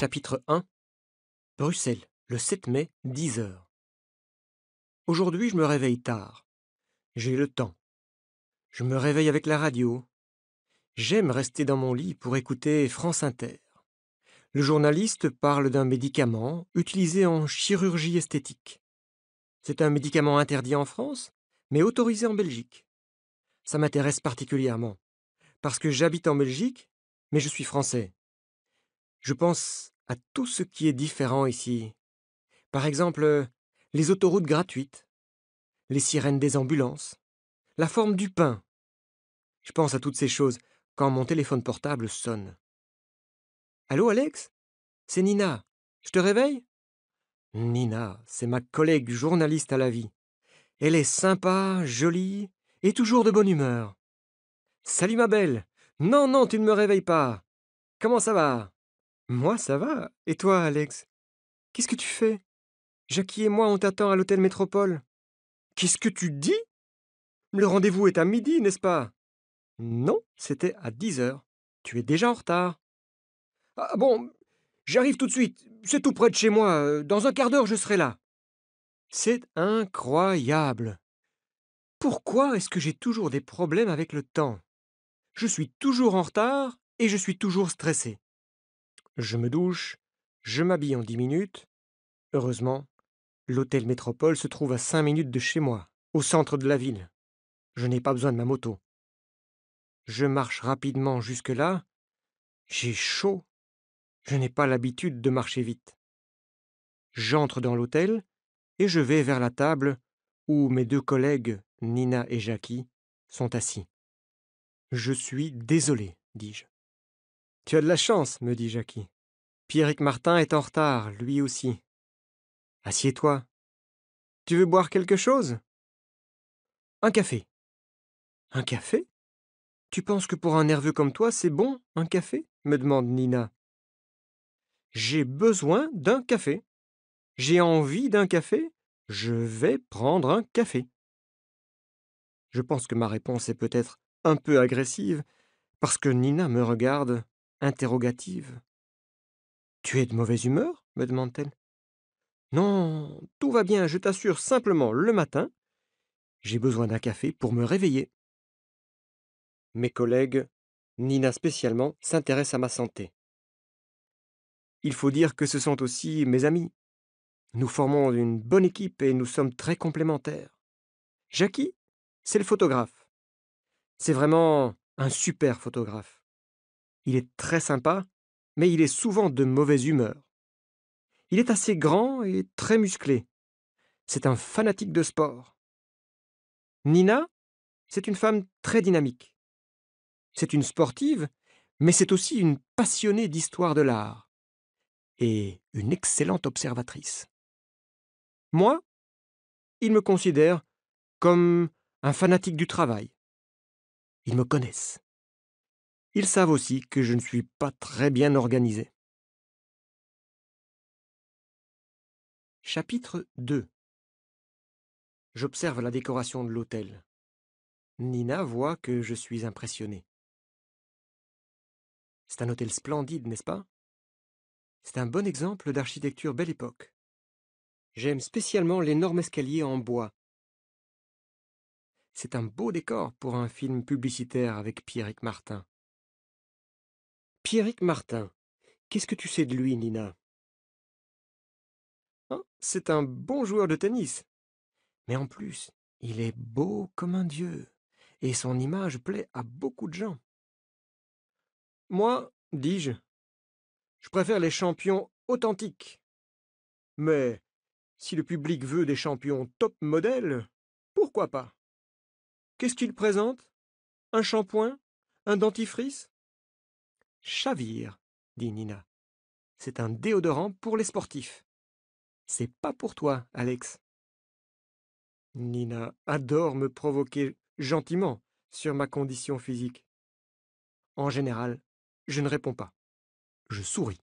Chapitre 1 Bruxelles, le 7 mai, 10 heures. Aujourd'hui, je me réveille tard. J'ai le temps. Je me réveille avec la radio. J'aime rester dans mon lit pour écouter France Inter. Le journaliste parle d'un médicament utilisé en chirurgie esthétique. C'est un médicament interdit en France, mais autorisé en Belgique. Ça m'intéresse particulièrement, parce que j'habite en Belgique, mais je suis français. Je pense à tout ce qui est différent ici. Par exemple, euh, les autoroutes gratuites, les sirènes des ambulances, la forme du pain. Je pense à toutes ces choses quand mon téléphone portable sonne. Allô, Alex C'est Nina. Je te réveille Nina, c'est ma collègue journaliste à la vie. Elle est sympa, jolie et toujours de bonne humeur. Salut ma belle. Non, non, tu ne me réveilles pas. Comment ça va moi, ça va. Et toi, Alex Qu'est-ce que tu fais Jackie et moi, on t'attend à l'hôtel Métropole. Qu'est-ce que tu dis Le rendez-vous est à midi, n'est-ce pas Non, c'était à 10 heures. Tu es déjà en retard. Ah bon, j'arrive tout de suite. C'est tout près de chez moi. Dans un quart d'heure, je serai là. C'est incroyable. Pourquoi est-ce que j'ai toujours des problèmes avec le temps Je suis toujours en retard et je suis toujours stressé je me douche, je m'habille en dix minutes. Heureusement, l'hôtel Métropole se trouve à cinq minutes de chez moi, au centre de la ville. Je n'ai pas besoin de ma moto. Je marche rapidement jusque-là. J'ai chaud. Je n'ai pas l'habitude de marcher vite. J'entre dans l'hôtel et je vais vers la table où mes deux collègues, Nina et Jackie, sont assis. Je suis désolé, dis-je. Tu as de la chance, me dit Jackie. Pierrick Martin est en retard, lui aussi. Assieds-toi. Tu veux boire quelque chose Un café. Un café Tu penses que pour un nerveux comme toi, c'est bon, un café me demande Nina. J'ai besoin d'un café. J'ai envie d'un café. Je vais prendre un café. Je pense que ma réponse est peut-être un peu agressive, parce que Nina me regarde interrogative. Tu es de mauvaise humeur me demande-t-elle. Non, tout va bien, je t'assure simplement le matin. J'ai besoin d'un café pour me réveiller. Mes collègues, Nina spécialement, s'intéressent à ma santé. Il faut dire que ce sont aussi mes amis. Nous formons une bonne équipe et nous sommes très complémentaires. Jackie, c'est le photographe. C'est vraiment un super photographe. Il est très sympa, mais il est souvent de mauvaise humeur. Il est assez grand et très musclé. C'est un fanatique de sport. Nina, c'est une femme très dynamique. C'est une sportive, mais c'est aussi une passionnée d'histoire de l'art et une excellente observatrice. Moi, ils me considèrent comme un fanatique du travail. Ils me connaissent. Ils savent aussi que je ne suis pas très bien organisé. Chapitre 2 J'observe la décoration de l'hôtel. Nina voit que je suis impressionné. C'est un hôtel splendide, n'est-ce pas C'est un bon exemple d'architecture belle époque. J'aime spécialement l'énorme escalier en bois. C'est un beau décor pour un film publicitaire avec Pierrick Martin. Pierrick Martin. Qu'est-ce que tu sais de lui, Nina oh, C'est un bon joueur de tennis. Mais en plus, il est beau comme un dieu, et son image plaît à beaucoup de gens. Moi, dis-je, je préfère les champions authentiques. Mais si le public veut des champions top modèles, pourquoi pas Qu'est-ce qu'il présente Un shampoing Un dentifrice Chavir, dit Nina. C'est un déodorant pour les sportifs. C'est pas pour toi, Alex. Nina adore me provoquer gentiment sur ma condition physique. En général, je ne réponds pas. Je souris.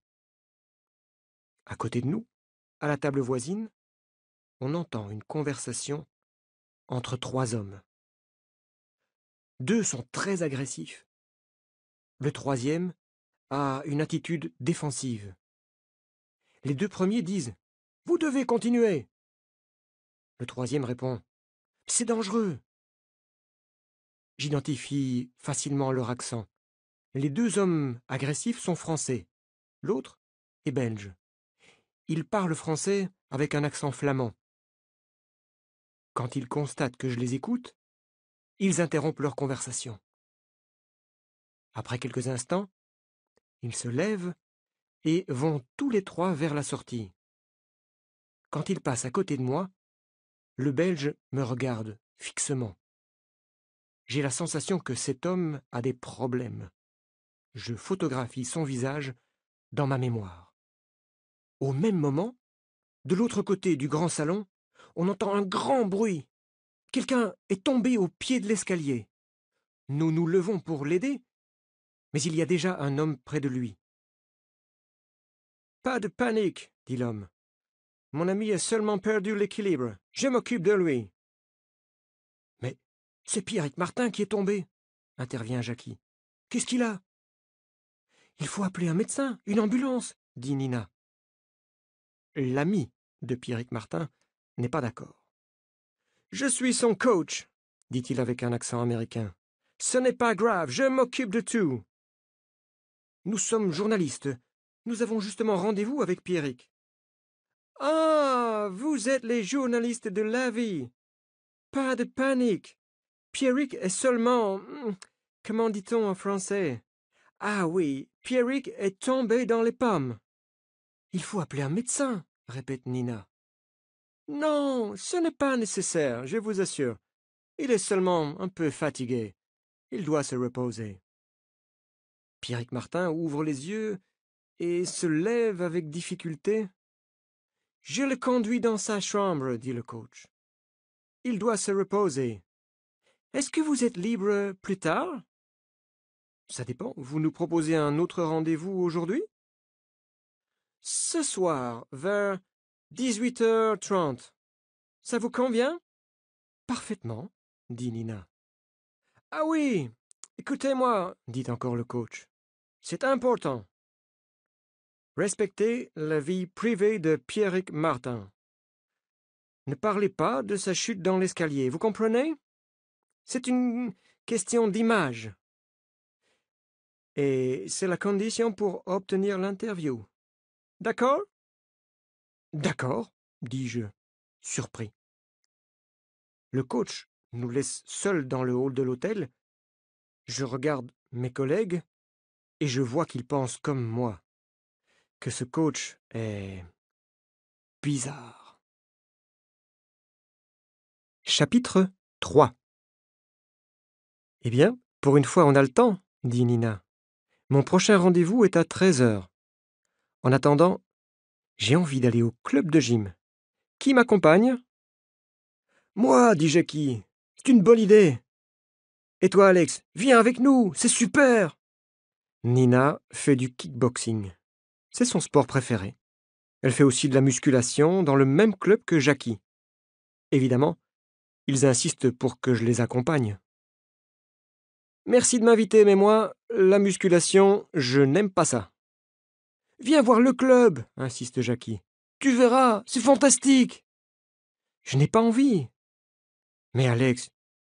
À côté de nous, à la table voisine, on entend une conversation entre trois hommes. Deux sont très agressifs. Le troisième à une attitude défensive. Les deux premiers disent Vous devez continuer. Le troisième répond C'est dangereux. J'identifie facilement leur accent. Les deux hommes agressifs sont français. L'autre est belge. Ils parlent français avec un accent flamand. Quand ils constatent que je les écoute, ils interrompent leur conversation. Après quelques instants, ils se lèvent et vont tous les trois vers la sortie. Quand ils passent à côté de moi, le Belge me regarde fixement. J'ai la sensation que cet homme a des problèmes. Je photographie son visage dans ma mémoire. Au même moment, de l'autre côté du grand salon, on entend un grand bruit. Quelqu'un est tombé au pied de l'escalier. Nous nous levons pour l'aider, mais il y a déjà un homme près de lui. Pas de panique, dit l'homme. Mon ami a seulement perdu l'équilibre. Je m'occupe de lui. Mais c'est Pierrick Martin qui est tombé, intervient Jackie. Qu'est-ce qu'il a Il faut appeler un médecin, une ambulance, dit Nina. L'ami de Pierrick Martin n'est pas d'accord. Je suis son coach, dit-il avec un accent américain. Ce n'est pas grave, je m'occupe de tout. Nous sommes journalistes. Nous avons justement rendez-vous avec Pierrick. Ah. Vous êtes les journalistes de la vie. Pas de panique. Pierrick est seulement hmm, comment dit on en français? Ah oui, Pierrick est tombé dans les pommes. Il faut appeler un médecin, répète Nina. Non, ce n'est pas nécessaire, je vous assure. Il est seulement un peu fatigué. Il doit se reposer. Pierrick Martin ouvre les yeux et se lève avec difficulté. Je le conduis dans sa chambre, dit le coach. Il doit se reposer. Est-ce que vous êtes libre plus tard Ça dépend. Vous nous proposez un autre rendez-vous aujourd'hui Ce soir, vers 18h30. Ça vous convient Parfaitement, dit Nina. Ah oui, écoutez-moi, dit encore le coach. C'est important. Respectez la vie privée de Pierrick Martin. Ne parlez pas de sa chute dans l'escalier, vous comprenez C'est une question d'image. Et c'est la condition pour obtenir l'interview. D'accord D'accord, dis-je, surpris. Le coach nous laisse seuls dans le hall de l'hôtel. Je regarde mes collègues et je vois qu'il pense comme moi, que ce coach est bizarre. Chapitre 3 Eh bien, pour une fois on a le temps, dit Nina. Mon prochain rendez-vous est à 13 heures. En attendant, j'ai envie d'aller au club de gym. Qui m'accompagne Moi, dit Jackie. C'est une bonne idée. Et toi, Alex, viens avec nous, c'est super Nina fait du kickboxing. C'est son sport préféré. Elle fait aussi de la musculation dans le même club que Jackie. Évidemment, ils insistent pour que je les accompagne. Merci de m'inviter, mais moi, la musculation, je n'aime pas ça. Viens voir le club, insiste Jackie. Tu verras, c'est fantastique. Je n'ai pas envie. Mais Alex,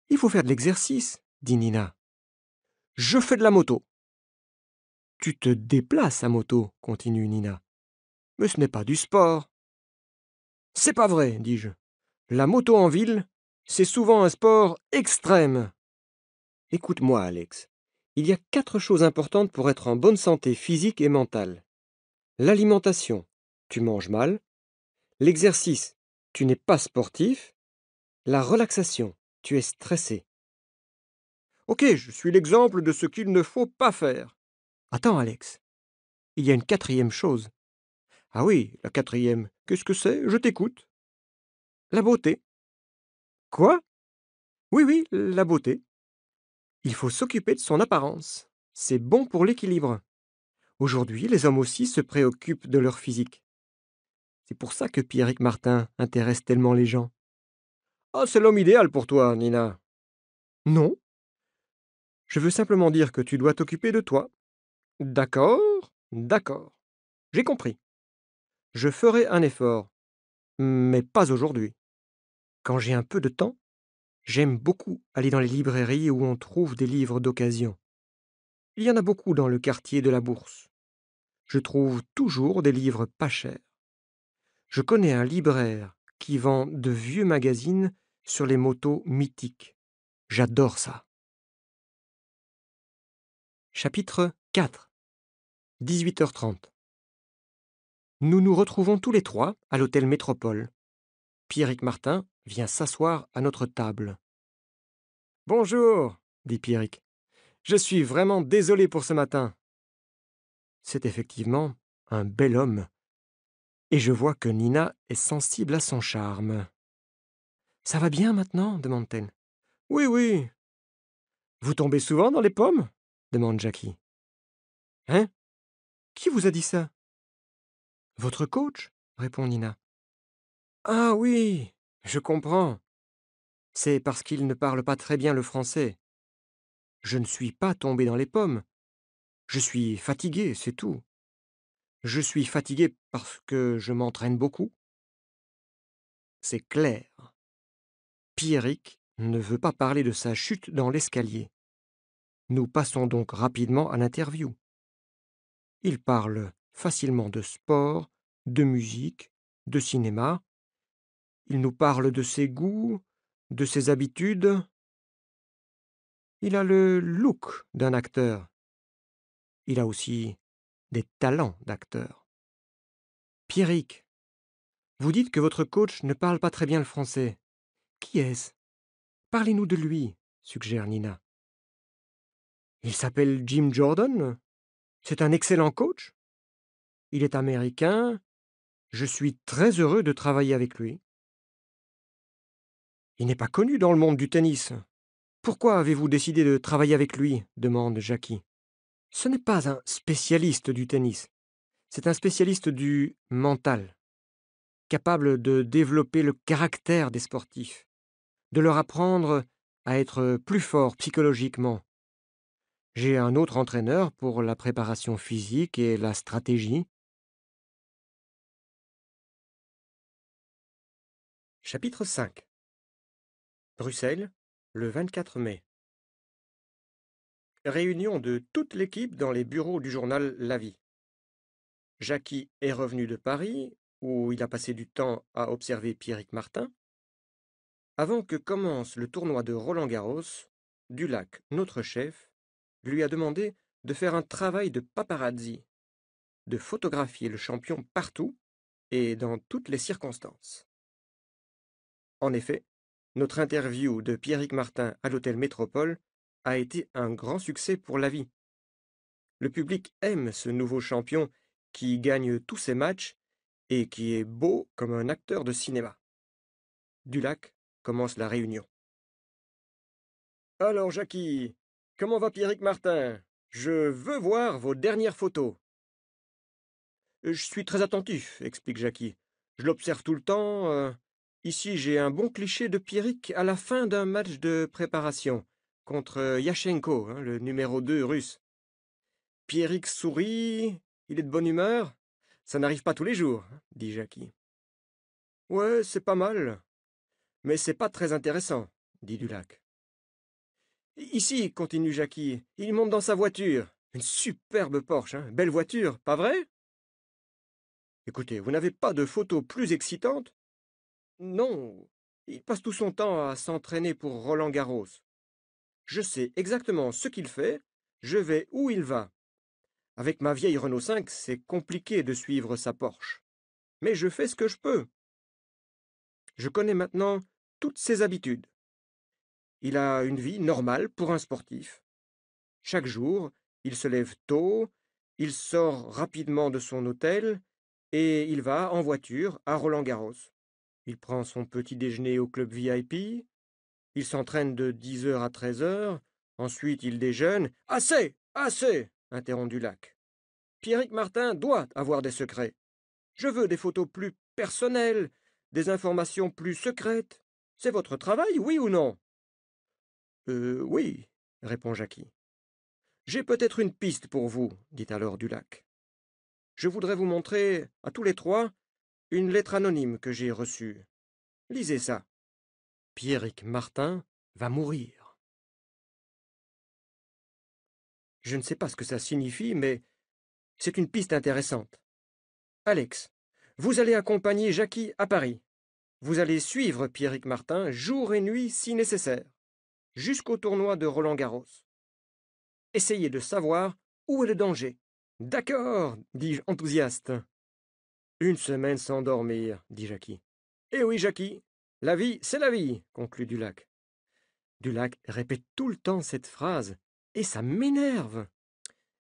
il faut faire de l'exercice, dit Nina. Je fais de la moto. Tu te déplaces à moto, continue Nina. Mais ce n'est pas du sport. C'est pas vrai, dis-je. La moto en ville, c'est souvent un sport extrême. Écoute-moi, Alex. Il y a quatre choses importantes pour être en bonne santé physique et mentale. L'alimentation, tu manges mal. L'exercice, tu n'es pas sportif. La relaxation, tu es stressé. Ok, je suis l'exemple de ce qu'il ne faut pas faire. Attends, Alex. Il y a une quatrième chose. Ah oui, la quatrième. Qu'est-ce que c'est Je t'écoute. La beauté. Quoi Oui, oui, la beauté. Il faut s'occuper de son apparence. C'est bon pour l'équilibre. Aujourd'hui, les hommes aussi se préoccupent de leur physique. C'est pour ça que Pierrick Martin intéresse tellement les gens. Ah, c'est l'homme idéal pour toi, Nina. Non. Je veux simplement dire que tu dois t'occuper de toi. D'accord, d'accord. J'ai compris. Je ferai un effort, mais pas aujourd'hui. Quand j'ai un peu de temps, j'aime beaucoup aller dans les librairies où on trouve des livres d'occasion. Il y en a beaucoup dans le quartier de la Bourse. Je trouve toujours des livres pas chers. Je connais un libraire qui vend de vieux magazines sur les motos mythiques. J'adore ça. Chapitre 4 18h30. Nous nous retrouvons tous les trois à l'hôtel Métropole. Pierrick Martin vient s'asseoir à notre table. Bonjour, dit Pierrick. Je suis vraiment désolé pour ce matin. C'est effectivement un bel homme, et je vois que Nina est sensible à son charme. Ça va bien maintenant demande-t-elle. Oui, oui. Vous tombez souvent dans les pommes demande Jackie. Hein qui vous a dit ça Votre coach, répond Nina. Ah oui, je comprends. C'est parce qu'il ne parle pas très bien le français. Je ne suis pas tombé dans les pommes. Je suis fatigué, c'est tout. Je suis fatigué parce que je m'entraîne beaucoup. C'est clair. Pierrick ne veut pas parler de sa chute dans l'escalier. Nous passons donc rapidement à l'interview. Il parle facilement de sport, de musique, de cinéma. Il nous parle de ses goûts, de ses habitudes. Il a le look d'un acteur. Il a aussi des talents d'acteur. Pierrick, vous dites que votre coach ne parle pas très bien le français. Qui est-ce Parlez-nous de lui, suggère Nina. Il s'appelle Jim Jordan c'est un excellent coach. Il est américain. Je suis très heureux de travailler avec lui. Il n'est pas connu dans le monde du tennis. Pourquoi avez-vous décidé de travailler avec lui demande Jackie. Ce n'est pas un spécialiste du tennis. C'est un spécialiste du mental, capable de développer le caractère des sportifs, de leur apprendre à être plus forts psychologiquement, j'ai un autre entraîneur pour la préparation physique et la stratégie. Chapitre 5 Bruxelles, le 24 mai. Réunion de toute l'équipe dans les bureaux du journal La Vie. Jackie est revenu de Paris, où il a passé du temps à observer Pierrick Martin, avant que commence le tournoi de Roland Garros, Dulac, notre chef, lui a demandé de faire un travail de paparazzi, de photographier le champion partout et dans toutes les circonstances. En effet, notre interview de Pierrick Martin à l'hôtel Métropole a été un grand succès pour la vie. Le public aime ce nouveau champion qui gagne tous ses matchs et qui est beau comme un acteur de cinéma. Dulac commence la réunion. Alors, Jackie, Comment va Pierrick Martin Je veux voir vos dernières photos. Euh, je suis très attentif, explique Jackie. Je l'observe tout le temps. Euh. ici, j'ai un bon cliché de Pierrick à la fin d'un match de préparation contre euh, Yachenko, hein, le numéro 2 russe. Pierrick sourit, il est de bonne humeur. Ça n'arrive pas tous les jours, hein, dit Jackie. Ouais, c'est pas mal. Mais c'est pas très intéressant, dit Dulac. Ici, continue Jackie. Il monte dans sa voiture. Une superbe Porsche, hein. belle voiture, pas vrai Écoutez, vous n'avez pas de photo plus excitante Non, il passe tout son temps à s'entraîner pour Roland Garros. Je sais exactement ce qu'il fait, je vais où il va. Avec ma vieille Renault 5, c'est compliqué de suivre sa Porsche. Mais je fais ce que je peux. Je connais maintenant toutes ses habitudes. Il a une vie normale pour un sportif. Chaque jour, il se lève tôt, il sort rapidement de son hôtel et il va en voiture à Roland-Garros. Il prend son petit déjeuner au club VIP, il s'entraîne de 10 heures à 13 heures. ensuite il déjeune. Assez Assez interrompt Dulac. Pierrick Martin doit avoir des secrets. Je veux des photos plus personnelles, des informations plus secrètes. C'est votre travail, oui ou non euh, oui, répond Jackie. J'ai peut-être une piste pour vous, dit alors Dulac. Je voudrais vous montrer, à tous les trois, une lettre anonyme que j'ai reçue. Lisez ça. Pierrick Martin va mourir. Je ne sais pas ce que ça signifie, mais c'est une piste intéressante. Alex, vous allez accompagner Jackie à Paris. Vous allez suivre Pierrick Martin jour et nuit si nécessaire jusqu'au tournoi de Roland-Garros. Essayez de savoir où est le danger. D'accord, dis-je enthousiaste. Une semaine sans dormir, dit Jackie. Eh oui, Jackie, la vie, c'est la vie, conclut Dulac. Dulac répète tout le temps cette phrase, et ça m'énerve.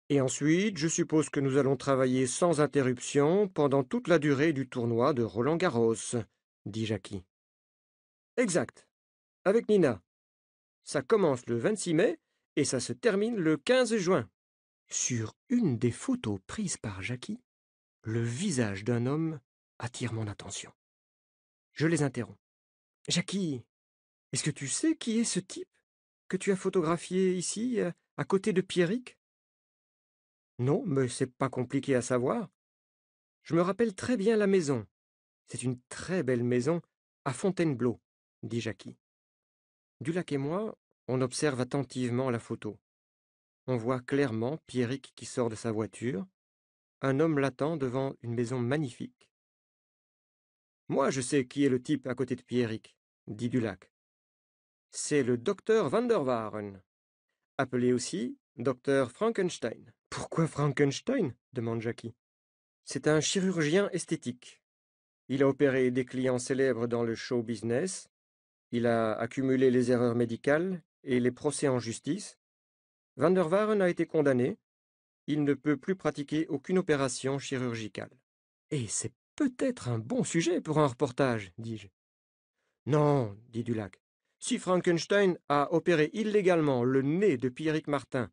Et ensuite, je suppose que nous allons travailler sans interruption pendant toute la durée du tournoi de Roland Garros, dit Jackie. Exact. Avec Nina. Ça commence le 26 mai et ça se termine le 15 juin. Sur une des photos prises par Jackie, le visage d'un homme attire mon attention. Je les interromps. Jackie, est-ce que tu sais qui est ce type que tu as photographié ici, euh, à côté de Pierrick Non, mais c'est pas compliqué à savoir. Je me rappelle très bien la maison. C'est une très belle maison à Fontainebleau, dit Jackie. Dulac et moi, on observe attentivement la photo. On voit clairement Pierrick qui sort de sa voiture. Un homme l'attend devant une maison magnifique. Moi, je sais qui est le type à côté de Pierrick, dit Dulac. C'est le docteur Van der Waren, appelé aussi docteur Frankenstein. Pourquoi Frankenstein demande Jackie. C'est un chirurgien esthétique. Il a opéré des clients célèbres dans le show business, il a accumulé les erreurs médicales et les procès en justice. Van der Waren a été condamné. Il ne peut plus pratiquer aucune opération chirurgicale. Et c'est peut-être un bon sujet pour un reportage, dis-je. Non, dit Dulac. Si Frankenstein a opéré illégalement le nez de Pierrick Martin,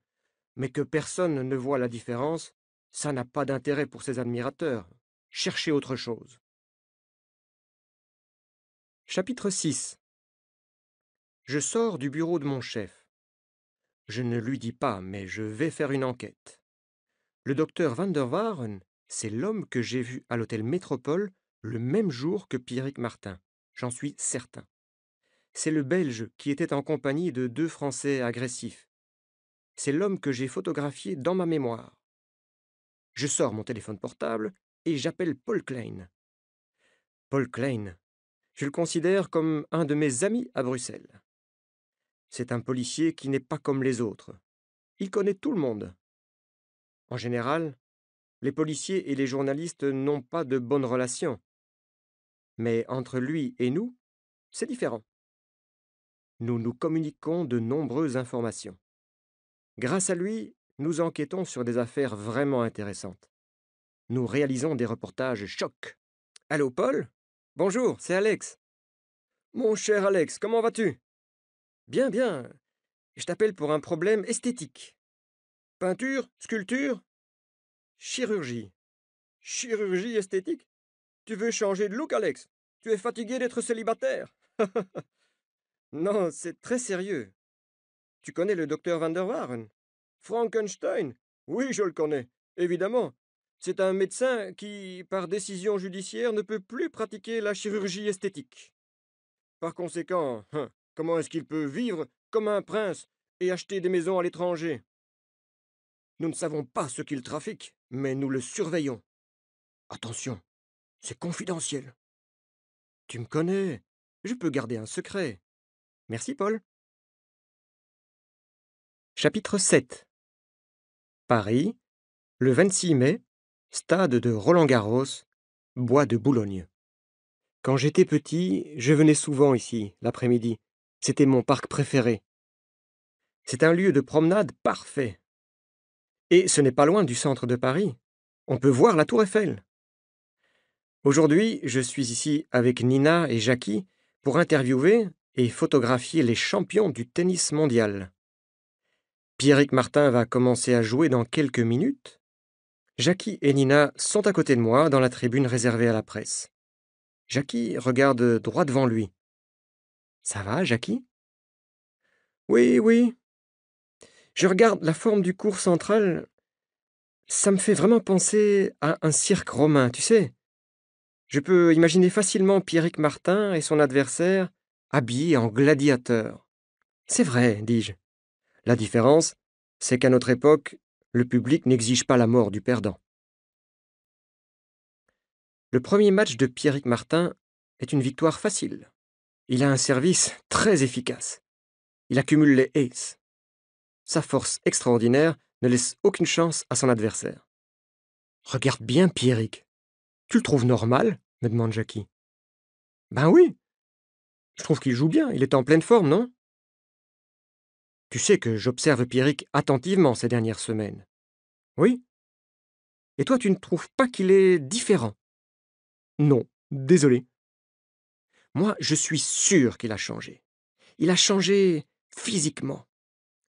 mais que personne ne voit la différence, ça n'a pas d'intérêt pour ses admirateurs. Cherchez autre chose. Chapitre 6 je sors du bureau de mon chef. Je ne lui dis pas, mais je vais faire une enquête. Le docteur Van der Waren, c'est l'homme que j'ai vu à l'hôtel Métropole le même jour que Pierrick Martin. J'en suis certain. C'est le Belge qui était en compagnie de deux Français agressifs. C'est l'homme que j'ai photographié dans ma mémoire. Je sors mon téléphone portable et j'appelle Paul Klein. Paul Klein, je le considère comme un de mes amis à Bruxelles. C'est un policier qui n'est pas comme les autres. Il connaît tout le monde. En général, les policiers et les journalistes n'ont pas de bonnes relations. Mais entre lui et nous, c'est différent. Nous nous communiquons de nombreuses informations. Grâce à lui, nous enquêtons sur des affaires vraiment intéressantes. Nous réalisons des reportages chocs. Allô, Paul Bonjour, c'est Alex. Mon cher Alex, comment vas-tu Bien, bien. Je t'appelle pour un problème esthétique. Peinture, sculpture, chirurgie. Chirurgie esthétique Tu veux changer de look, Alex Tu es fatigué d'être célibataire Non, c'est très sérieux. Tu connais le docteur Van der Waren Frankenstein Oui, je le connais, évidemment. C'est un médecin qui, par décision judiciaire, ne peut plus pratiquer la chirurgie esthétique. Par conséquent, hein, Comment est-ce qu'il peut vivre comme un prince et acheter des maisons à l'étranger Nous ne savons pas ce qu'il trafique, mais nous le surveillons. Attention, c'est confidentiel. Tu me connais, je peux garder un secret. Merci, Paul. Chapitre 7 Paris, le 26 mai, stade de Roland-Garros, bois de Boulogne. Quand j'étais petit, je venais souvent ici, l'après-midi, c'était mon parc préféré. C'est un lieu de promenade parfait. Et ce n'est pas loin du centre de Paris. On peut voir la tour Eiffel. Aujourd'hui, je suis ici avec Nina et Jackie pour interviewer et photographier les champions du tennis mondial. Pierrick Martin va commencer à jouer dans quelques minutes. Jackie et Nina sont à côté de moi dans la tribune réservée à la presse. Jackie regarde droit devant lui, ça va, Jackie Oui, oui. Je regarde la forme du cours central. Ça me fait vraiment penser à un cirque romain, tu sais. Je peux imaginer facilement Pierrick Martin et son adversaire habillés en gladiateurs. C'est vrai, dis-je. La différence, c'est qu'à notre époque, le public n'exige pas la mort du perdant. Le premier match de Pierrick Martin est une victoire facile. Il a un service très efficace. Il accumule les aces. Sa force extraordinaire ne laisse aucune chance à son adversaire. Regarde bien Pierrick. Tu le trouves normal me demande Jackie. Ben oui. Je trouve qu'il joue bien, il est en pleine forme, non Tu sais que j'observe Pierrick attentivement ces dernières semaines. Oui. Et toi, tu ne trouves pas qu'il est différent Non, désolé. Moi, je suis sûr qu'il a changé. Il a changé physiquement.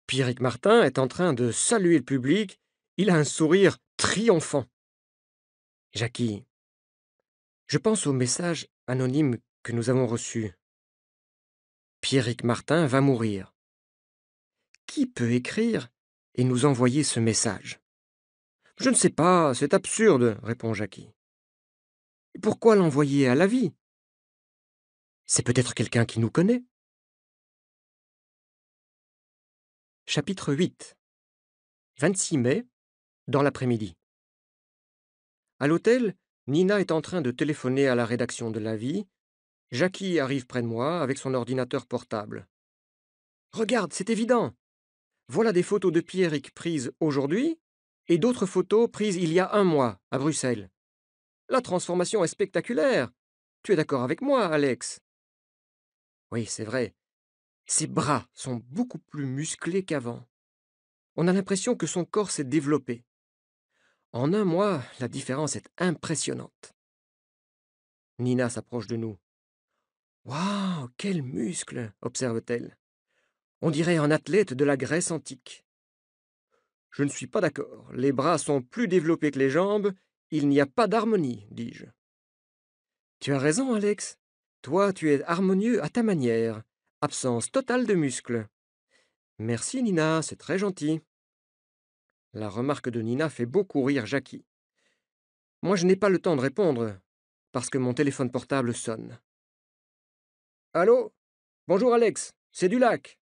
Pierrick Martin est en train de saluer le public. Il a un sourire triomphant. Jackie, je pense au message anonyme que nous avons reçu. Pierrick Martin va mourir. Qui peut écrire et nous envoyer ce message Je ne sais pas, c'est absurde, répond Jackie. Pourquoi l'envoyer à la vie c'est peut-être quelqu'un qui nous connaît. Chapitre 8 26 mai, dans l'après-midi. À l'hôtel, Nina est en train de téléphoner à la rédaction de La Vie. Jackie arrive près de moi avec son ordinateur portable. Regarde, c'est évident. Voilà des photos de Pierrick prises aujourd'hui et d'autres photos prises il y a un mois à Bruxelles. La transformation est spectaculaire. Tu es d'accord avec moi, Alex oui, c'est vrai. Ses bras sont beaucoup plus musclés qu'avant. On a l'impression que son corps s'est développé. En un mois, la différence est impressionnante. Nina s'approche de nous. Waouh, quel muscle observe-t-elle. On dirait un athlète de la Grèce antique. Je ne suis pas d'accord. Les bras sont plus développés que les jambes. Il n'y a pas d'harmonie, dis-je. Tu as raison, Alex. Toi, tu es harmonieux à ta manière. Absence totale de muscles. Merci Nina, c'est très gentil. La remarque de Nina fait beaucoup rire Jackie. Moi, je n'ai pas le temps de répondre, parce que mon téléphone portable sonne. Allô Bonjour Alex, c'est du lac.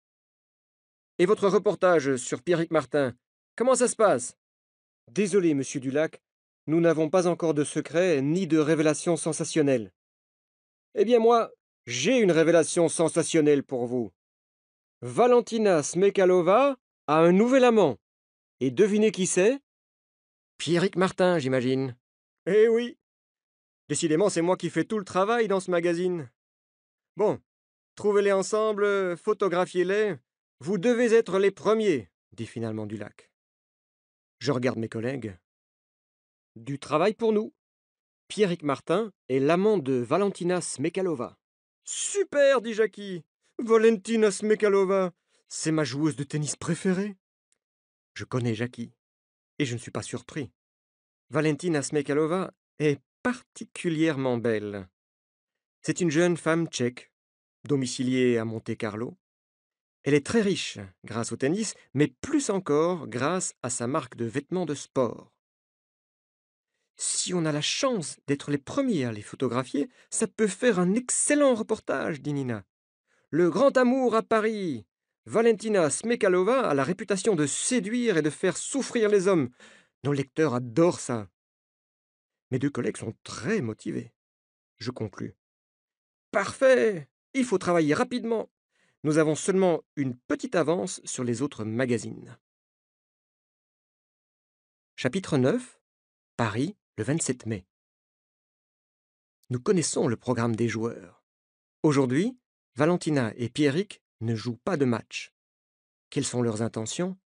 Et votre reportage sur Pierrick Martin, comment ça se passe Désolé, monsieur Dulac, nous n'avons pas encore de secret ni de révélations sensationnelles. Eh bien moi, j'ai une révélation sensationnelle pour vous. Valentina Smekalova a un nouvel amant. Et devinez qui c'est Pierrick Martin, j'imagine. Eh oui. Décidément, c'est moi qui fais tout le travail dans ce magazine. Bon, trouvez-les ensemble, photographiez-les. Vous devez être les premiers, dit finalement Dulac. Je regarde mes collègues. Du travail pour nous. Pierrick Martin est l'amant de Valentina Smekalova. Super, dit Jackie. Valentina Smekalova, c'est ma joueuse de tennis préférée. Je connais Jackie, et je ne suis pas surpris. Valentina Smekalova est particulièrement belle. C'est une jeune femme tchèque, domiciliée à Monte-Carlo. Elle est très riche grâce au tennis, mais plus encore grâce à sa marque de vêtements de sport. Si on a la chance d'être les premiers à les photographier, ça peut faire un excellent reportage, dit Nina. Le grand amour à Paris. Valentina Smekalova a la réputation de séduire et de faire souffrir les hommes. Nos lecteurs adorent ça. Mes deux collègues sont très motivés. Je conclus. Parfait. Il faut travailler rapidement. Nous avons seulement une petite avance sur les autres magazines. Chapitre 9 Paris le 27 mai. Nous connaissons le programme des joueurs. Aujourd'hui, Valentina et Pierrick ne jouent pas de match. Quelles sont leurs intentions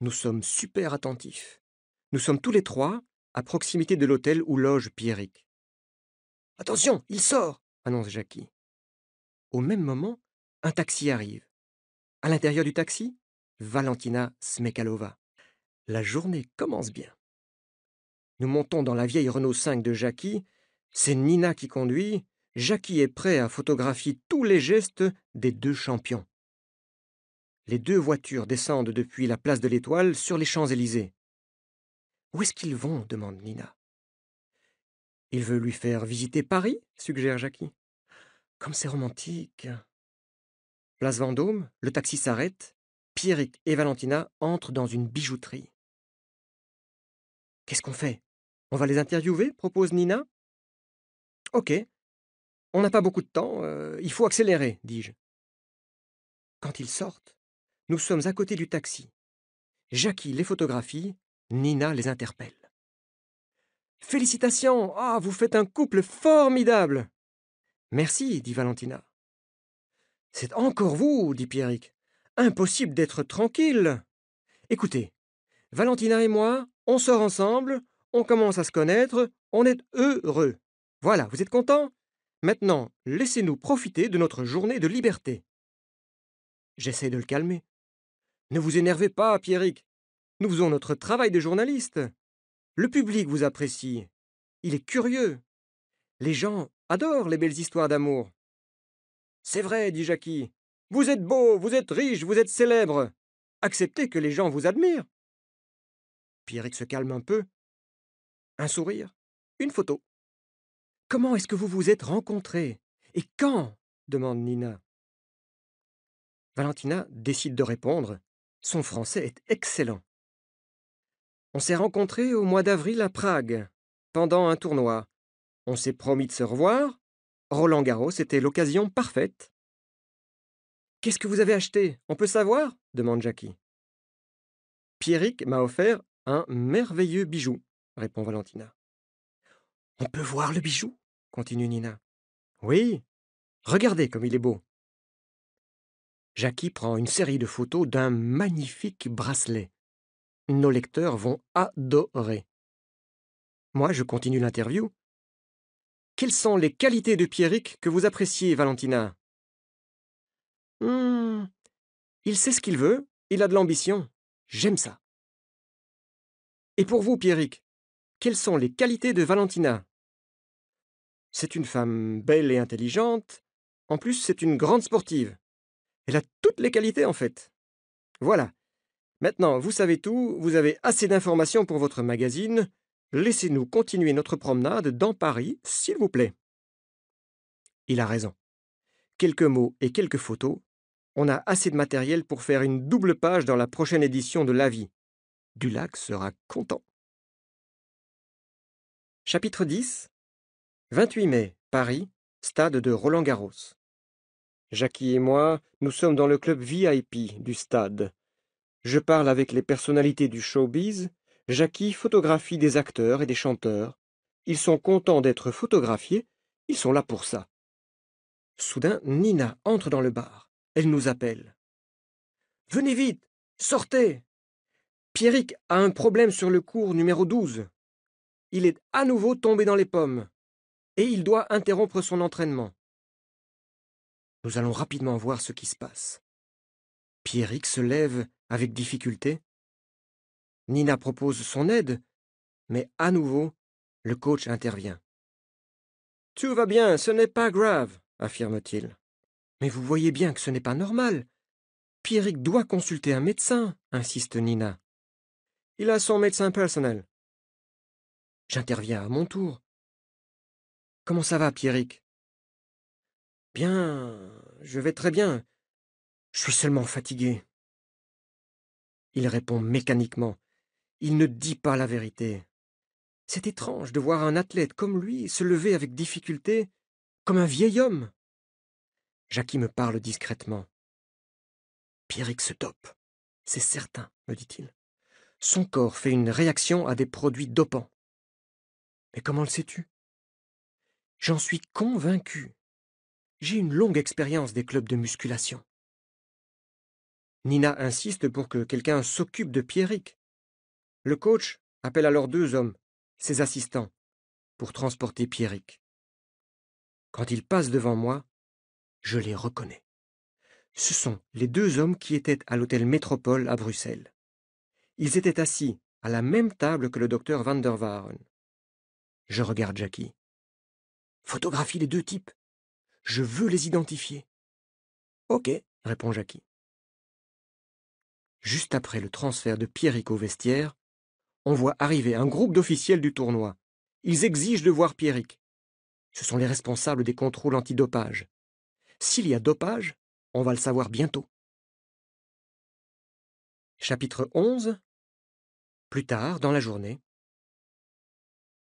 Nous sommes super attentifs. Nous sommes tous les trois à proximité de l'hôtel où loge Pierrick. Attention, il sort annonce Jackie. Au même moment, un taxi arrive. À l'intérieur du taxi, Valentina Smekalova. La journée commence bien. Nous montons dans la vieille Renault 5 de Jackie. C'est Nina qui conduit. Jackie est prêt à photographier tous les gestes des deux champions. Les deux voitures descendent depuis la place de l'Étoile sur les Champs-Élysées. Où est-ce qu'ils vont demande Nina. Il veut lui faire visiter Paris suggère Jackie. Comme c'est romantique. Place Vendôme, le taxi s'arrête. Pierrick et Valentina entrent dans une bijouterie. Qu'est-ce qu'on fait on va les interviewer propose Nina. Ok. On n'a pas beaucoup de temps, euh, il faut accélérer, dis-je. Quand ils sortent, nous sommes à côté du taxi. Jackie les photographie, Nina les interpelle. Félicitations Ah, vous faites un couple formidable Merci, dit Valentina. C'est encore vous, dit Pierrick. Impossible d'être tranquille. Écoutez, Valentina et moi, on sort ensemble, on commence à se connaître, on est heureux. Voilà, vous êtes content Maintenant, laissez-nous profiter de notre journée de liberté. J'essaie de le calmer. Ne vous énervez pas, Pierrick. Nous faisons notre travail de journaliste. Le public vous apprécie. Il est curieux. Les gens adorent les belles histoires d'amour. C'est vrai, dit Jackie. Vous êtes beau, vous êtes riche, vous êtes célèbre. Acceptez que les gens vous admirent. Pierrick se calme un peu, un sourire Une photo Comment est-ce que vous vous êtes rencontrés Et quand demande Nina. Valentina décide de répondre. Son français est excellent. On s'est rencontrés au mois d'avril à Prague, pendant un tournoi. On s'est promis de se revoir. Roland Garros était l'occasion parfaite. Qu'est-ce que vous avez acheté On peut savoir demande Jackie. Pierrick m'a offert un merveilleux bijou répond Valentina. On peut voir le bijou continue Nina. Oui, regardez comme il est beau. Jackie prend une série de photos d'un magnifique bracelet. Nos lecteurs vont adorer. Moi, je continue l'interview. Quelles sont les qualités de Pierrick que vous appréciez, Valentina Hum... Il sait ce qu'il veut, il a de l'ambition. J'aime ça. Et pour vous, Pierrick quelles sont les qualités de Valentina C'est une femme belle et intelligente. En plus, c'est une grande sportive. Elle a toutes les qualités, en fait. Voilà. Maintenant, vous savez tout, vous avez assez d'informations pour votre magazine. Laissez-nous continuer notre promenade dans Paris, s'il vous plaît. Il a raison. Quelques mots et quelques photos, on a assez de matériel pour faire une double page dans la prochaine édition de La Vie. Dulac sera content. Chapitre 10 28 mai, Paris, stade de Roland-Garros. Jackie et moi, nous sommes dans le club VIP du stade. Je parle avec les personnalités du showbiz. Jackie photographie des acteurs et des chanteurs. Ils sont contents d'être photographiés. Ils sont là pour ça. Soudain, Nina entre dans le bar. Elle nous appelle. Venez vite Sortez Pierrick a un problème sur le cours numéro 12 il est à nouveau tombé dans les pommes, et il doit interrompre son entraînement. Nous allons rapidement voir ce qui se passe. Pierrick se lève avec difficulté. Nina propose son aide, mais à nouveau, le coach intervient. Tout va bien, ce n'est pas grave, affirme-t-il. Mais vous voyez bien que ce n'est pas normal. Pierrick doit consulter un médecin, insiste Nina. Il a son médecin personnel. J'interviens à mon tour. Comment ça va, Pierrick Bien, je vais très bien. Je suis seulement fatigué. Il répond mécaniquement. Il ne dit pas la vérité. C'est étrange de voir un athlète comme lui se lever avec difficulté, comme un vieil homme. Jackie me parle discrètement. Pierrick se dope. C'est certain, me dit-il. Son corps fait une réaction à des produits dopants. Mais comment le sais-tu J'en suis convaincu. J'ai une longue expérience des clubs de musculation. Nina insiste pour que quelqu'un s'occupe de Pierrick. Le coach appelle alors deux hommes, ses assistants, pour transporter Pierrick. Quand ils passent devant moi, je les reconnais. Ce sont les deux hommes qui étaient à l'hôtel Métropole à Bruxelles. Ils étaient assis à la même table que le docteur Van der je regarde Jackie. Photographie les deux types. Je veux les identifier. Ok, répond Jackie. Juste après le transfert de Pierrick au vestiaire, on voit arriver un groupe d'officiels du tournoi. Ils exigent de voir Pierrick. Ce sont les responsables des contrôles antidopage. S'il y a dopage, on va le savoir bientôt. Chapitre 11 Plus tard, dans la journée,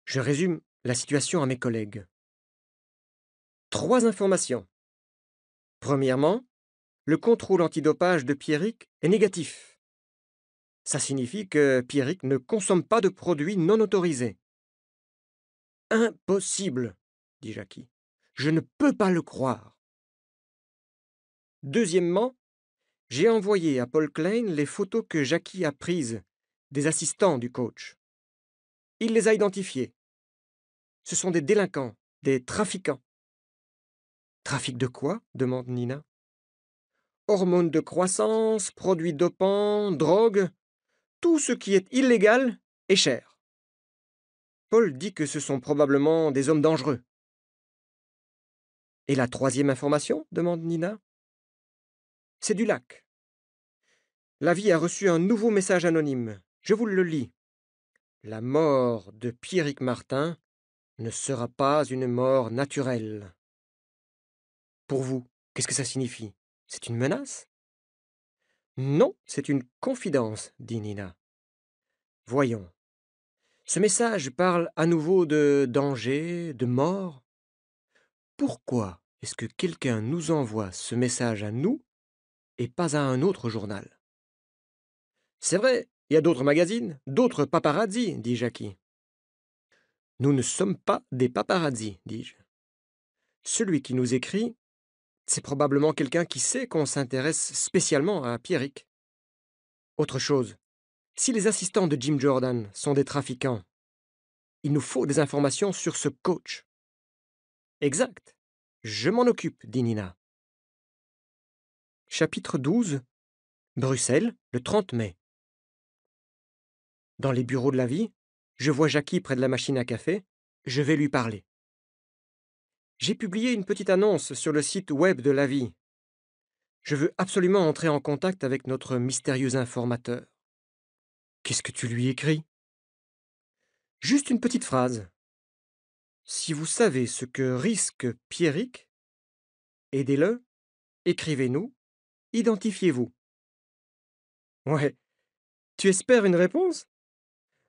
je résume la situation à mes collègues. Trois informations. Premièrement, le contrôle antidopage de Pierrick est négatif. Ça signifie que Pierrick ne consomme pas de produits non autorisés. Impossible, dit Jackie. Je ne peux pas le croire. Deuxièmement, j'ai envoyé à Paul Klein les photos que Jackie a prises des assistants du coach. Il les a identifiées. Ce sont des délinquants, des trafiquants. Trafic de quoi demande Nina. Hormones de croissance, produits dopants, drogues, tout ce qui est illégal est cher. Paul dit que ce sont probablement des hommes dangereux. Et la troisième information demande Nina. C'est du lac. La vie a reçu un nouveau message anonyme. Je vous le lis. La mort de Pierrick Martin ne sera pas une mort naturelle. Pour vous, qu'est-ce que ça signifie C'est une menace Non, c'est une confidence, dit Nina. Voyons. Ce message parle à nouveau de danger, de mort. Pourquoi est-ce que quelqu'un nous envoie ce message à nous et pas à un autre journal C'est vrai, il y a d'autres magazines, d'autres paparazzi, dit Jackie. Nous ne sommes pas des paparazzi, dis-je. Celui qui nous écrit, c'est probablement quelqu'un qui sait qu'on s'intéresse spécialement à Pierrick. Autre chose, si les assistants de Jim Jordan sont des trafiquants, il nous faut des informations sur ce coach. Exact. Je m'en occupe, dit Nina. Chapitre 12 Bruxelles, le 30 mai. Dans les bureaux de la vie, je vois Jackie près de la machine à café. Je vais lui parler. J'ai publié une petite annonce sur le site web de la vie. Je veux absolument entrer en contact avec notre mystérieux informateur. Qu'est-ce que tu lui écris Juste une petite phrase. Si vous savez ce que risque Pierrick, aidez-le, écrivez-nous, identifiez-vous. Ouais. Tu espères une réponse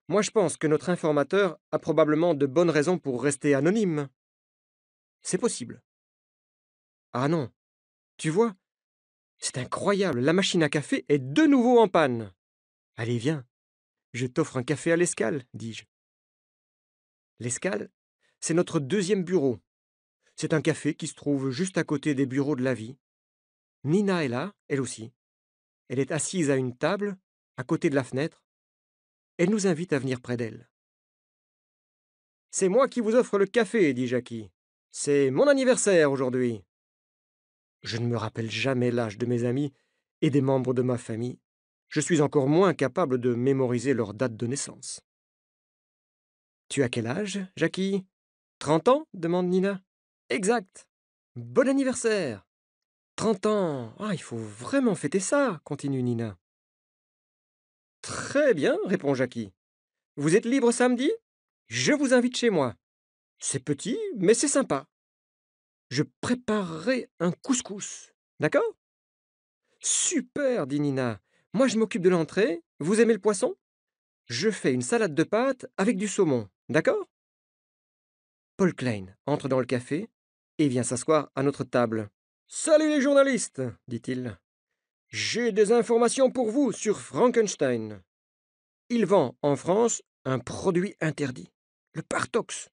moi, je pense que notre informateur a probablement de bonnes raisons pour rester anonyme. C'est possible. Ah non. Tu vois C'est incroyable, la machine à café est de nouveau en panne. Allez, viens. Je t'offre un café à l'escale, dis-je. L'escale, c'est notre deuxième bureau. C'est un café qui se trouve juste à côté des bureaux de la vie. Nina est là, elle aussi. Elle est assise à une table, à côté de la fenêtre. Elle nous invite à venir près d'elle. C'est moi qui vous offre le café, dit Jackie. C'est mon anniversaire aujourd'hui. Je ne me rappelle jamais l'âge de mes amis et des membres de ma famille. Je suis encore moins capable de mémoriser leur date de naissance. Tu as quel âge, Jackie Trente ans demande Nina. Exact. Bon anniversaire. Trente ans. Ah, il faut vraiment fêter ça, continue Nina. Très bien, répond Jackie. Vous êtes libre samedi Je vous invite chez moi. C'est petit, mais c'est sympa. Je préparerai un couscous, d'accord Super, dit Nina. Moi, je m'occupe de l'entrée. Vous aimez le poisson Je fais une salade de pâtes avec du saumon, d'accord Paul Klein entre dans le café et vient s'asseoir à notre table. Salut les journalistes, dit-il. J'ai des informations pour vous sur Frankenstein. Il vend en France un produit interdit, le Partox.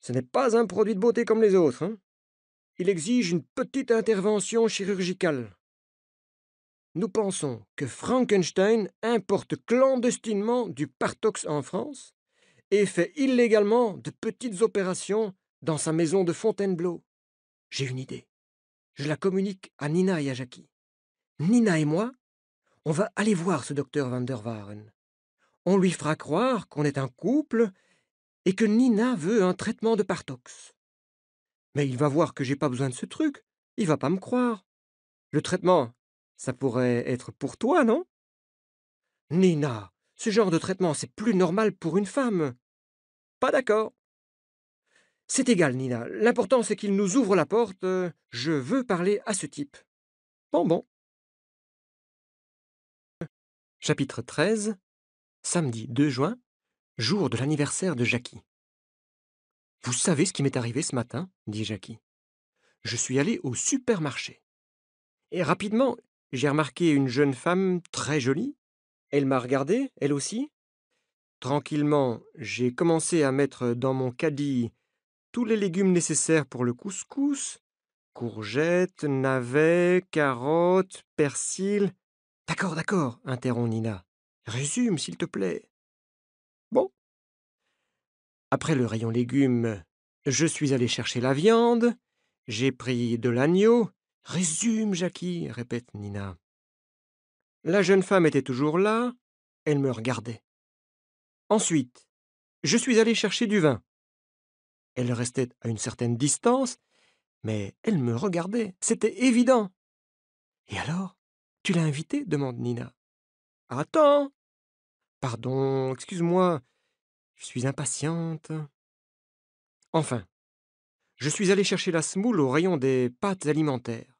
Ce n'est pas un produit de beauté comme les autres. Hein. Il exige une petite intervention chirurgicale. Nous pensons que Frankenstein importe clandestinement du Partox en France et fait illégalement de petites opérations dans sa maison de Fontainebleau. J'ai une idée. Je la communique à Nina et à Jackie. Nina et moi, on va aller voir ce docteur Van der Waren. On lui fera croire qu'on est un couple et que Nina veut un traitement de Partox. Mais il va voir que j'ai pas besoin de ce truc. Il va pas me croire. Le traitement, ça pourrait être pour toi, non Nina, ce genre de traitement, c'est plus normal pour une femme. Pas d'accord. C'est égal, Nina. L'important, c'est qu'il nous ouvre la porte. Euh, je veux parler à ce type. Bon, bon. Chapitre 13 Samedi 2 juin, jour de l'anniversaire de Jackie. Vous savez ce qui m'est arrivé ce matin dit Jackie. Je suis allé au supermarché. Et rapidement, j'ai remarqué une jeune femme très jolie. Elle m'a regardé, elle aussi. Tranquillement, j'ai commencé à mettre dans mon caddie tous les légumes nécessaires pour le couscous courgettes, navets, carottes, persil, D'accord, d'accord, interrompt Nina. Résume, s'il te plaît. Bon. Après le rayon légumes, je suis allé chercher la viande, j'ai pris de l'agneau. Résume, Jackie, répète Nina. La jeune femme était toujours là, elle me regardait. Ensuite, je suis allé chercher du vin. Elle restait à une certaine distance, mais elle me regardait, c'était évident. Et alors tu l'as invité demande Nina. Attends Pardon, excuse-moi, je suis impatiente. Enfin, je suis allée chercher la semoule au rayon des pâtes alimentaires.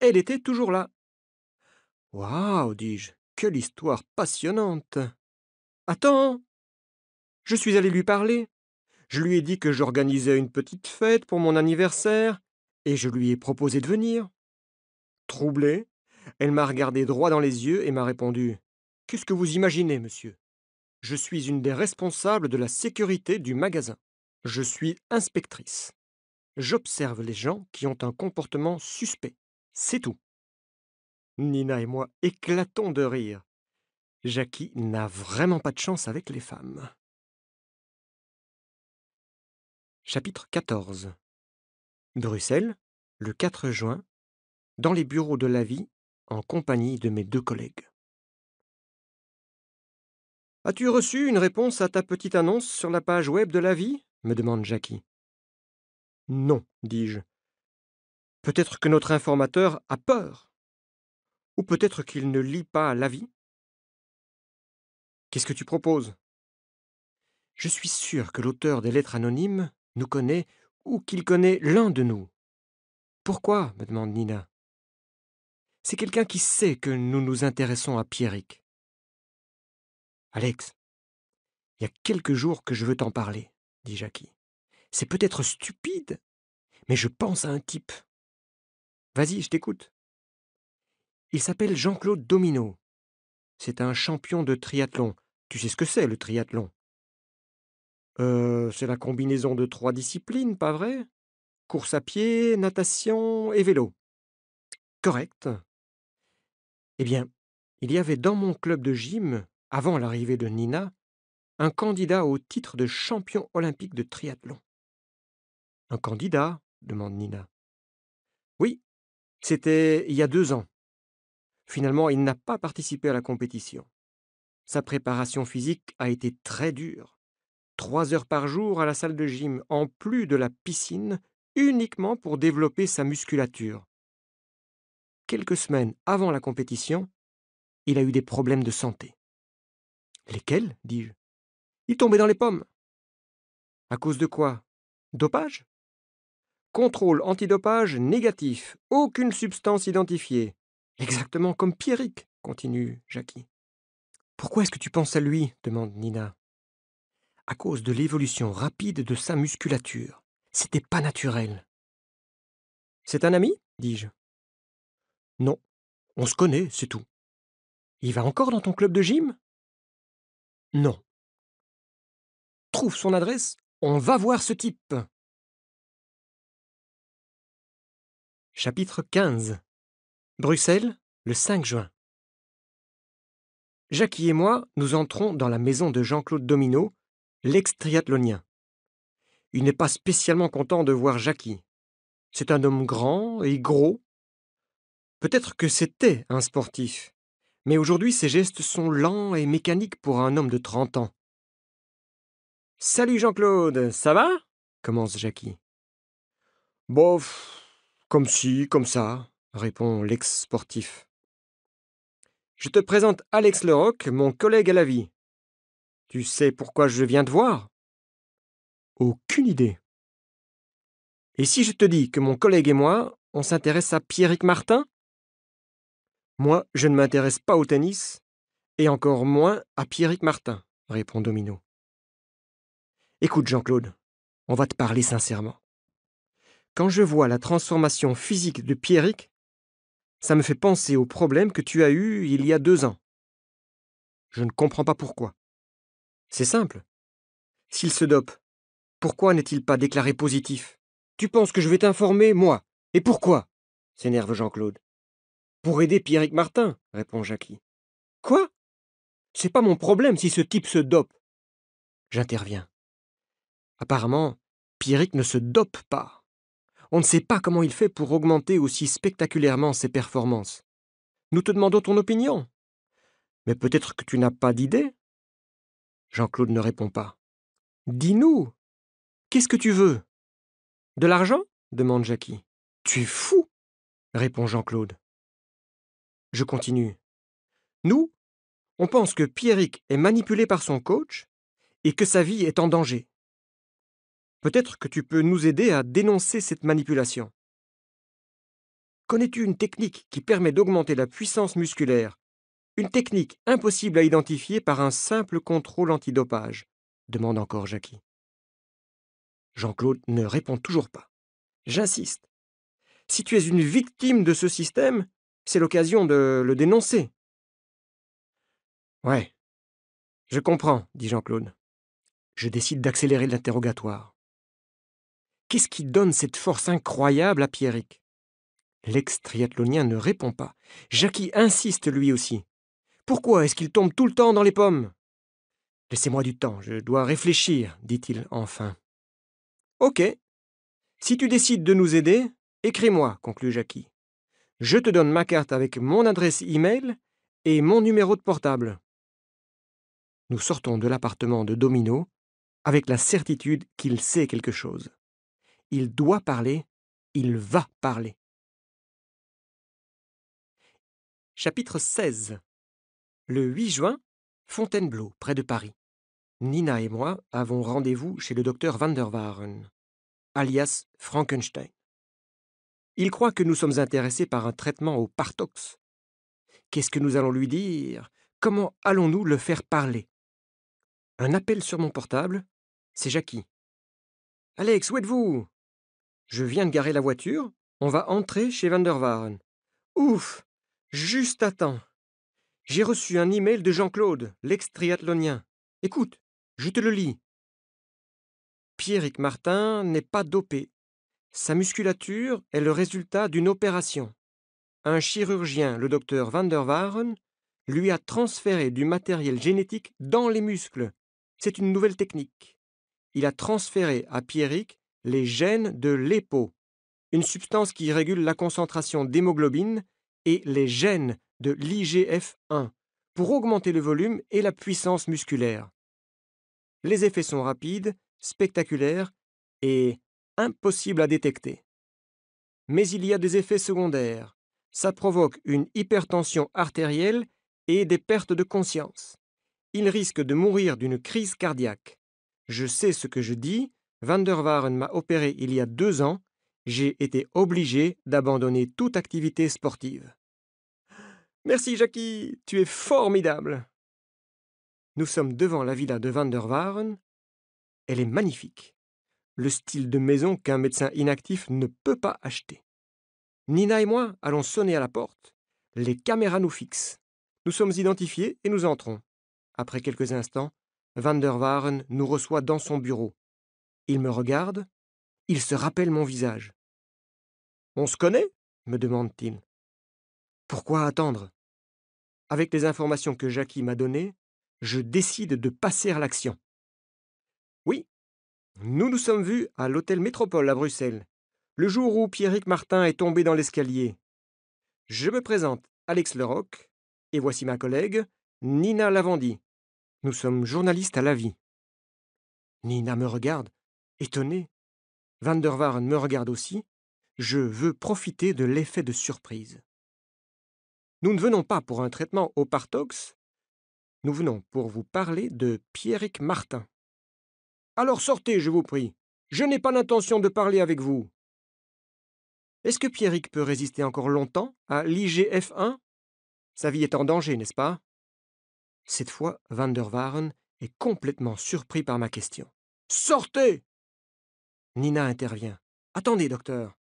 Elle était toujours là. Waouh, dis-je, quelle histoire passionnante Attends Je suis allée lui parler. Je lui ai dit que j'organisais une petite fête pour mon anniversaire, et je lui ai proposé de venir. Troublée, elle m'a regardé droit dans les yeux et m'a répondu Qu'est-ce que vous imaginez, monsieur Je suis une des responsables de la sécurité du magasin. Je suis inspectrice. J'observe les gens qui ont un comportement suspect. C'est tout. Nina et moi éclatons de rire. Jackie n'a vraiment pas de chance avec les femmes. Chapitre 14 Bruxelles, le 4 juin, dans les bureaux de la vie en compagnie de mes deux collègues. As-tu reçu une réponse à ta petite annonce sur la page web de la vie me demande Jackie. Non, dis-je. Peut-être que notre informateur a peur. Ou peut-être qu'il ne lit pas la vie. Qu'est-ce que tu proposes Je suis sûr que l'auteur des lettres anonymes nous connaît ou qu'il connaît l'un de nous. Pourquoi me demande Nina. C'est quelqu'un qui sait que nous nous intéressons à Pierrick. Alex, il y a quelques jours que je veux t'en parler, dit Jackie. C'est peut-être stupide, mais je pense à un type. Vas-y, je t'écoute. Il s'appelle Jean-Claude Domino. C'est un champion de triathlon. Tu sais ce que c'est, le triathlon Euh, c'est la combinaison de trois disciplines, pas vrai Course à pied, natation et vélo. Correct. Eh bien, il y avait dans mon club de gym, avant l'arrivée de Nina, un candidat au titre de champion olympique de triathlon. Un candidat demande Nina. Oui, c'était il y a deux ans. Finalement, il n'a pas participé à la compétition. Sa préparation physique a été très dure. Trois heures par jour à la salle de gym, en plus de la piscine, uniquement pour développer sa musculature quelques semaines avant la compétition, il a eu des problèmes de santé. Lesquels dis-je. Il tombait dans les pommes. À cause de quoi Dopage Contrôle antidopage négatif, aucune substance identifiée. Exactement comme Pierrick, continue Jackie. Pourquoi est-ce que tu penses à lui demande Nina. À cause de l'évolution rapide de sa musculature. C'était pas naturel. C'est un ami dis-je. Non. On se connaît, c'est tout. Il va encore dans ton club de gym Non. Trouve son adresse, on va voir ce type. Chapitre 15 Bruxelles, le 5 juin. Jackie et moi, nous entrons dans la maison de Jean-Claude Domino, l'ex-triathlonien. Il n'est pas spécialement content de voir Jackie. C'est un homme grand et gros, Peut-être que c'était un sportif, mais aujourd'hui ses gestes sont lents et mécaniques pour un homme de trente ans. Salut Jean-Claude, ça va commence Jackie. Bof, comme si, comme ça, répond l'ex-sportif. Je te présente Alex Leroc, mon collègue à la vie. Tu sais pourquoi je viens te voir Aucune idée. Et si je te dis que mon collègue et moi, on s'intéresse à Pierrick Martin moi, je ne m'intéresse pas au tennis, et encore moins à Pierrick Martin, répond Domino. Écoute, Jean-Claude, on va te parler sincèrement. Quand je vois la transformation physique de Pierrick, ça me fait penser au problème que tu as eu il y a deux ans. Je ne comprends pas pourquoi. C'est simple. S'il se dope, pourquoi n'est-il pas déclaré positif Tu penses que je vais t'informer, moi Et pourquoi s'énerve Jean-Claude. Pour aider Pierrick Martin, répond Jackie. Quoi C'est pas mon problème si ce type se dope. J'interviens. Apparemment, Pierrick ne se dope pas. On ne sait pas comment il fait pour augmenter aussi spectaculairement ses performances. Nous te demandons ton opinion. Mais peut-être que tu n'as pas d'idée Jean-Claude ne répond pas. Dis-nous Qu'est-ce que tu veux De l'argent demande Jackie. Tu es fou répond Jean-Claude. Je continue. Nous, on pense que Pierrick est manipulé par son coach et que sa vie est en danger. Peut-être que tu peux nous aider à dénoncer cette manipulation. Connais-tu une technique qui permet d'augmenter la puissance musculaire Une technique impossible à identifier par un simple contrôle antidopage demande encore Jackie. Jean-Claude ne répond toujours pas. J'insiste. Si tu es une victime de ce système, c'est l'occasion de le dénoncer. Ouais. Je comprends, dit Jean-Claude. Je décide d'accélérer l'interrogatoire. Qu'est-ce qui donne cette force incroyable à Pierrick L'ex-triathlonien ne répond pas. Jackie insiste lui aussi. Pourquoi est-ce qu'il tombe tout le temps dans les pommes Laissez-moi du temps, je dois réfléchir, dit-il enfin. Ok. Si tu décides de nous aider, écris-moi, conclut Jackie. Je te donne ma carte avec mon adresse e-mail et mon numéro de portable. Nous sortons de l'appartement de Domino avec la certitude qu'il sait quelque chose. Il doit parler, il va parler. Chapitre 16 Le 8 juin, Fontainebleau, près de Paris. Nina et moi avons rendez-vous chez le docteur Van der Waren, alias Frankenstein. Il croit que nous sommes intéressés par un traitement au partox. Qu'est-ce que nous allons lui dire Comment allons-nous le faire parler Un appel sur mon portable. C'est Jackie. Alex, où êtes-vous Je viens de garer la voiture. On va entrer chez Van Ouf Juste à temps. J'ai reçu un email de Jean-Claude, l'ex-triathlonien. Écoute, je te le lis. Pierrick Martin n'est pas dopé. Sa musculature est le résultat d'une opération. Un chirurgien, le docteur Van der Waren, lui a transféré du matériel génétique dans les muscles. C'est une nouvelle technique. Il a transféré à Pierrick les gènes de l'épo, une substance qui régule la concentration d'hémoglobine, et les gènes de l'IGF1 pour augmenter le volume et la puissance musculaire. Les effets sont rapides, spectaculaires et impossible à détecter. Mais il y a des effets secondaires. Ça provoque une hypertension artérielle et des pertes de conscience. Il risque de mourir d'une crise cardiaque. Je sais ce que je dis, Van der Waren m'a opéré il y a deux ans, j'ai été obligé d'abandonner toute activité sportive. Merci Jackie, tu es formidable. Nous sommes devant la villa de Van der Waren. Elle est magnifique le style de maison qu'un médecin inactif ne peut pas acheter. Nina et moi allons sonner à la porte. Les caméras nous fixent. Nous sommes identifiés et nous entrons. Après quelques instants, Van der Waren nous reçoit dans son bureau. Il me regarde. Il se rappelle mon visage. On se connaît me demande-t-il. Pourquoi attendre Avec les informations que Jackie m'a données, je décide de passer à l'action. Nous nous sommes vus à l'hôtel Métropole à Bruxelles, le jour où Pierrick Martin est tombé dans l'escalier. Je me présente, Alex Leroc, et voici ma collègue, Nina Lavandi. Nous sommes journalistes à la vie. Nina me regarde, étonnée. Van der me regarde aussi. Je veux profiter de l'effet de surprise. Nous ne venons pas pour un traitement au partox, nous venons pour vous parler de Pierrick Martin. Alors sortez, je vous prie. Je n'ai pas l'intention de parler avec vous. Est-ce que Pierrick peut résister encore longtemps à l'IGF1 Sa vie est en danger, n'est-ce pas Cette fois, Van der est complètement surpris par ma question. Sortez Nina intervient. Attendez, docteur.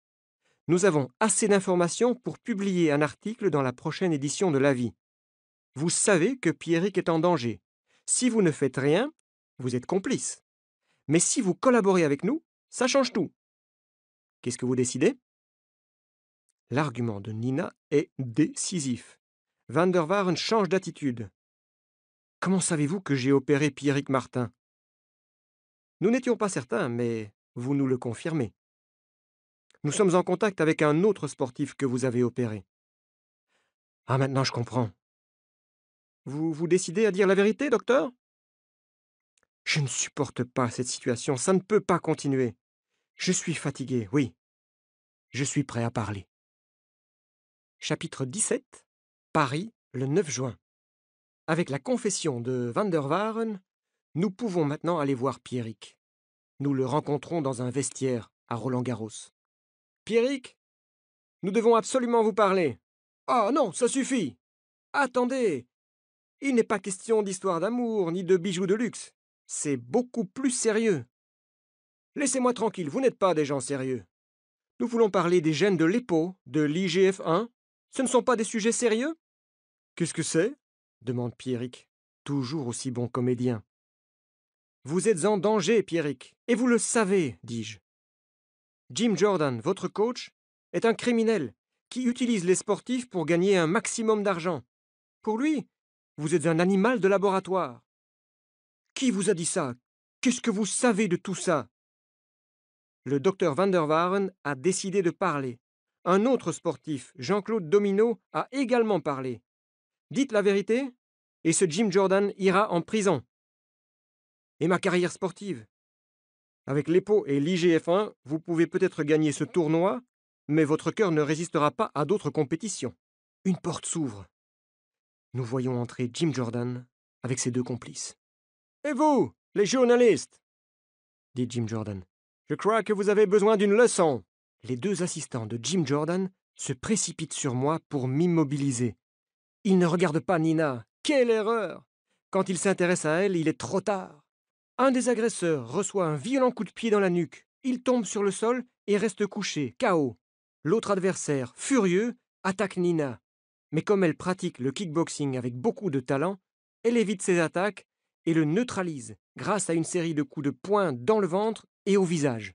Nous avons assez d'informations pour publier un article dans la prochaine édition de la vie. »« Vous savez que Pierrick est en danger. Si vous ne faites rien, vous êtes complice. Mais si vous collaborez avec nous, ça change tout. Qu'est-ce que vous décidez L'argument de Nina est décisif. Van der change d'attitude. Comment savez-vous que j'ai opéré Pierrick Martin Nous n'étions pas certains, mais vous nous le confirmez. Nous sommes en contact avec un autre sportif que vous avez opéré. Ah, maintenant je comprends. Vous vous décidez à dire la vérité, docteur je ne supporte pas cette situation, ça ne peut pas continuer. Je suis fatigué, oui. Je suis prêt à parler. Chapitre 17 Paris, le 9 juin. Avec la confession de Van der nous pouvons maintenant aller voir Pierrick. Nous le rencontrons dans un vestiaire à Roland-Garros. Pierrick, nous devons absolument vous parler. Ah non, ça suffit Attendez Il n'est pas question d'histoire d'amour ni de bijoux de luxe. C'est beaucoup plus sérieux. Laissez-moi tranquille, vous n'êtes pas des gens sérieux. Nous voulons parler des gènes de l'EPO, de l'IGF1. Ce ne sont pas des sujets sérieux Qu'est-ce que c'est demande Pierrick, toujours aussi bon comédien. Vous êtes en danger, Pierrick, et vous le savez, dis-je. Jim Jordan, votre coach, est un criminel qui utilise les sportifs pour gagner un maximum d'argent. Pour lui, vous êtes un animal de laboratoire. Qui vous a dit ça Qu'est-ce que vous savez de tout ça Le docteur Van der Waren a décidé de parler. Un autre sportif, Jean-Claude Domino, a également parlé. Dites la vérité, et ce Jim Jordan ira en prison. Et ma carrière sportive Avec l'EPO et l'IGF1, vous pouvez peut-être gagner ce tournoi, mais votre cœur ne résistera pas à d'autres compétitions. Une porte s'ouvre. Nous voyons entrer Jim Jordan avec ses deux complices vous, les journalistes dit Jim Jordan. Je crois que vous avez besoin d'une leçon. Les deux assistants de Jim Jordan se précipitent sur moi pour m'immobiliser. Ils ne regardent pas Nina. Quelle erreur Quand il s'intéresse à elle, il est trop tard. Un des agresseurs reçoit un violent coup de pied dans la nuque. Il tombe sur le sol et reste couché, KO. L'autre adversaire, furieux, attaque Nina. Mais comme elle pratique le kickboxing avec beaucoup de talent, elle évite ses attaques et le neutralise grâce à une série de coups de poing dans le ventre et au visage.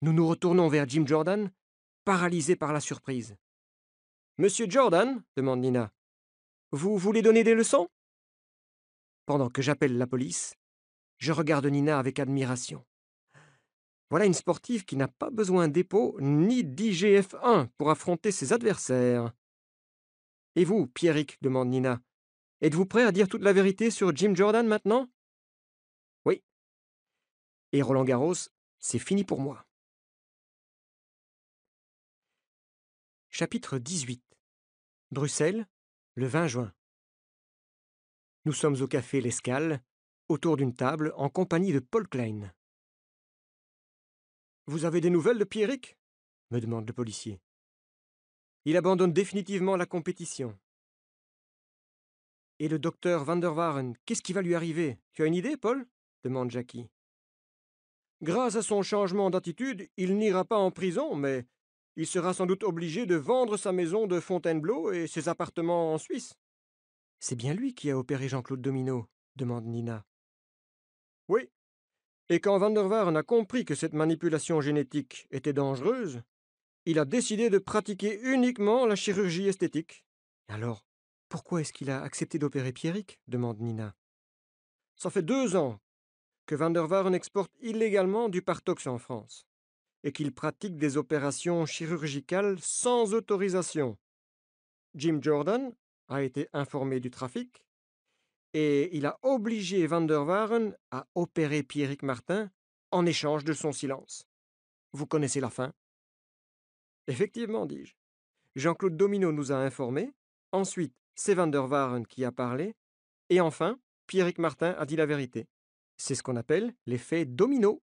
Nous nous retournons vers Jim Jordan, paralysé par la surprise. Monsieur Jordan, demande Nina, vous voulez donner des leçons Pendant que j'appelle la police, je regarde Nina avec admiration. Voilà une sportive qui n'a pas besoin d'épaule ni d'IGF-1 pour affronter ses adversaires. Et vous, Pierrick demande Nina, Êtes-vous prêt à dire toute la vérité sur Jim Jordan maintenant Oui. Et Roland Garros, c'est fini pour moi. Chapitre 18 Bruxelles, le 20 juin. Nous sommes au café L'Escale, autour d'une table, en compagnie de Paul Klein. Vous avez des nouvelles de Pierrick me demande le policier. Il abandonne définitivement la compétition. Et le docteur Van der Waren, qu'est-ce qui va lui arriver Tu as une idée, Paul demande Jackie. Grâce à son changement d'attitude, il n'ira pas en prison, mais il sera sans doute obligé de vendre sa maison de Fontainebleau et ses appartements en Suisse. C'est bien lui qui a opéré Jean-Claude Domino demande Nina. Oui. Et quand Van der Waren a compris que cette manipulation génétique était dangereuse, il a décidé de pratiquer uniquement la chirurgie esthétique. Alors, pourquoi est-ce qu'il a accepté d'opérer Pierrick demande Nina. Ça fait deux ans que Van der Waren exporte illégalement du Partox en France et qu'il pratique des opérations chirurgicales sans autorisation. Jim Jordan a été informé du trafic et il a obligé Van der Waren à opérer Pierrick Martin en échange de son silence. Vous connaissez la fin Effectivement, dis-je. Jean-Claude Domino nous a informés. Ensuite, c'est Van der Waren qui a parlé, et enfin, Pierrick Martin a dit la vérité. C'est ce qu'on appelle l'effet domino.